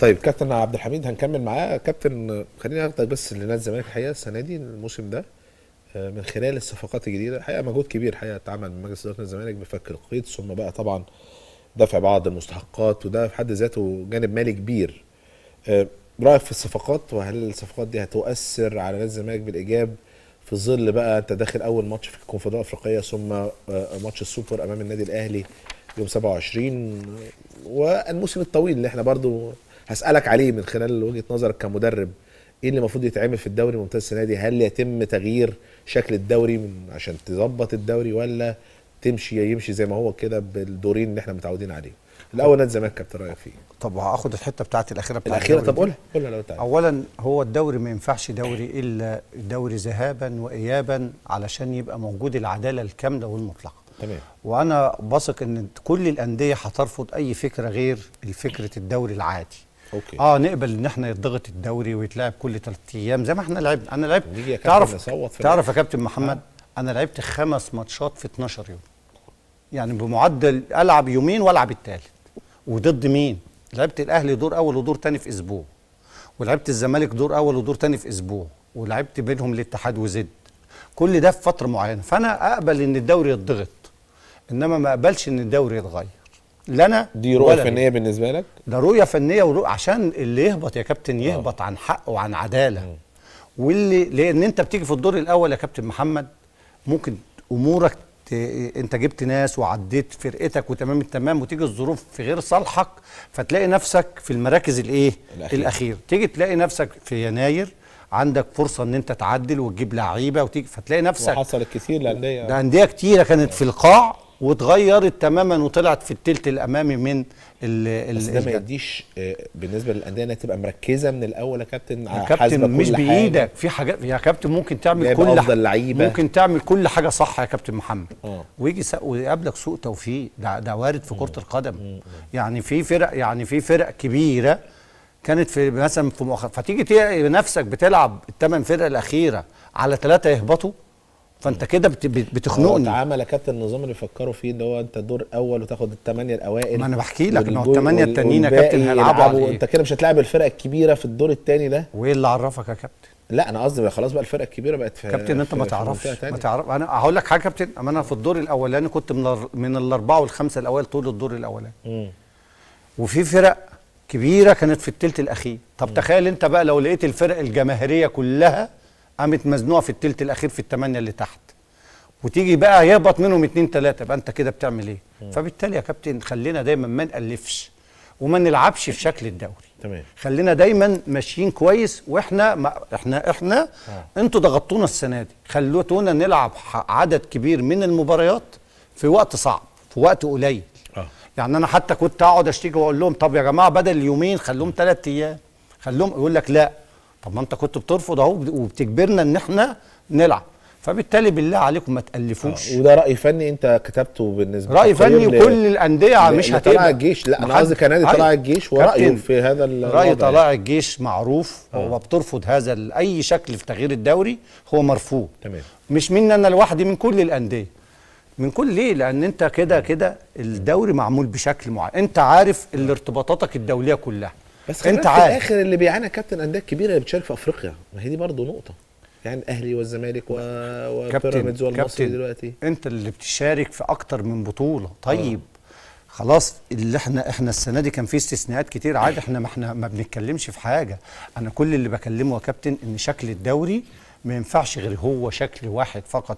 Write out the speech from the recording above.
طيب كابتن عبد الحميد هنكمل معاه كابتن خليني اخدك بس لنادي الزمالك الحقيقه السنه دي الموسم ده آه، من خلال الصفقات الجديده الحقيقه مجهود كبير الحقيقه اتعمل من مجلس اداره الزمالك بفك القيد ثم بقى طبعا دفع بعض المستحقات وده في حد ذاته جانب مالي كبير آه، رايك في الصفقات وهل الصفقات دي هتؤثر على نادي الزمالك بالايجاب في ظل بقى انت داخل اول ماتش في الكونفدراليه الافريقيه ثم آه، ماتش السوبر امام النادي الاهلي يوم 27 والموسم الطويل اللي احنا برضو هسالك عليه من خلال وجهه نظرك كمدرب ايه اللي المفروض يتعمل في الدوري الممتاز السنه دي هل يتم تغيير شكل الدوري من عشان تظبط الدوري ولا تمشي يمشي زي ما هو كده بالدورين اللي احنا متعودين عليه الاول نادي الزمالك كابتن رايك فيه طب هاخد الحته بتاعت الاخيره بتاعت الاخيره طب قولها قولها لو تعالي. اولا هو الدوري ما ينفعش دوري الا الدوري ذهابا وايابا علشان يبقى موجود العداله الكامله والمطلقه تمام وانا بثق ان كل الانديه هترفض اي فكره غير فكره الدوري العادي أوكي. اه نقبل ان احنا يتضغط الدوري ويتلعب كل ثلاث ايام زي ما احنا لعبنا انا لعبت تعرف تعرف يا كابتن محمد آه. انا لعبت خمس ماتشات في 12 يوم يعني بمعدل العب يومين والعب الثالث وضد مين لعبت الاهلي دور اول ودور ثاني في اسبوع ولعبت الزمالك دور اول ودور ثاني في اسبوع ولعبت بينهم الاتحاد وزد كل ده في فتره معينه فانا اقبل ان الدوري يتضغط انما ما اقبلش ان الدوري يتغير لنا دي رؤيه فنيه بالنسبه لك ده رؤيه فنيه ورؤ... عشان اللي يهبط يا كابتن آه. يهبط أوه. عن حق وعن عداله م. واللي لان انت بتيجي في الدور الاول يا كابتن محمد ممكن امورك ت... انت جبت ناس وعديت فرقتك وتمام التمام وتيجي الظروف في غير صالحك فتلاقي نفسك في المراكز الايه الاخير, الأخير. تيجي تلاقي نفسك في يناير عندك فرصه ان انت تعدل وتجيب لعيبه وتيجي فتلاقي نفسك وحصل كتير لانديه ده انديه كتيره كانت في القاع واتغيرت تماما وطلعت في التلت الامامي من ال بس ده ما يديش آه، بالنسبه للانديه انها تبقى مركزه من الاول يا كابتن يا كابتن مش بايدك في حاجات يا كابتن ممكن تعمل كل افضل لعيبه ممكن تعمل كل حاجه صح يا كابتن محمد أوه. ويجي ويقابلك سوء توفيق ده, ده وارد في كره القدم مم. يعني في فرق يعني في فرق كبيره كانت في مثلا في مؤخر فتيجي نفسك بتلعب الثمان فرق الاخيره على ثلاثه يهبطوا فانت كده بتخنقني اتعمل يا كابتن النظام اللي بيفكروا فيه اللي هو انت دور اول وتاخد الثمانيه الاوائل ما انا بحكي لك ان هو الثمانيه التانيين يا كابتن هيلعبوا إيه؟ انت كده مش هتلاعب الفرق الكبيره في الدور الثاني ده وايه اللي عرفك يا كابتن لا انا قصدي خلاص بقى الفرقه الكبيره بقت في كابتن انت ما تعرفش ما تعرف انا هقول لك حاجه كابتن انا في الدور الاولاني كنت من من الاربعه والخمسه الاوائل طول الدور الاولاني وفي فرق كبيره كانت في الثلث الاخير طب تخيل انت بقى لو لقيت الفرق الجماهيريه كلها قامت مزنوقه في الثلث الاخير في الثمانيه اللي تحت وتيجي بقى يهبط منهم اتنين تلاته يبقى انت كده بتعمل ايه؟ فبالتالي يا كابتن خلينا دايما ما نالفش وما نلعبش في شكل الدوري تمام خلينا دايما ماشيين كويس واحنا ما احنا احنا آه. انتوا ضغطتونا السنه دي خلوتونا نلعب عدد كبير من المباريات في وقت صعب في وقت قليل آه. يعني انا حتى كنت اقعد اشتكي واقول لهم طب يا جماعه بدل يومين خلوهم ثلاث ايام خلوهم يقول لك لا طب ما انت كنت بترفض اهو وبتجبرنا ان احنا نلعب فبالتالي بالله عليكم ما تالفوش آه، وده راي فني انت كتبته بالنسبه راي فني وكل الانديه مش هتبقى طلع الجيش لا انا قصدي كنادي طلع الجيش ورايه في هذا راي يعني. طلع الجيش معروف آه. هو آه. بترفض هذا اي شكل في تغيير الدوري هو مرفوض تمام مش مني انا لوحدي من كل الانديه من كل ليه لان انت كده كده الدوري معمول بشكل معين انت عارف ارتباطاتك الدوليه كلها بس انت عارف في الاخر اللي بيعاني كابتن انديه كبيره اللي بتشارك في افريقيا ما هي دي برضه نقطه يعني الاهلي والزمالك وبيراميدز والمصري دلوقتي انت اللي بتشارك في اكتر من بطوله آه. طيب أوه. خلاص اللي احنا احنا السنه دي كان في استثناءات كتير عادي احنا ما احنا ما بنتكلمش في حاجه انا كل اللي بكلمه يا كابتن ان شكل الدوري ما ينفعش غير هو شكل واحد فقط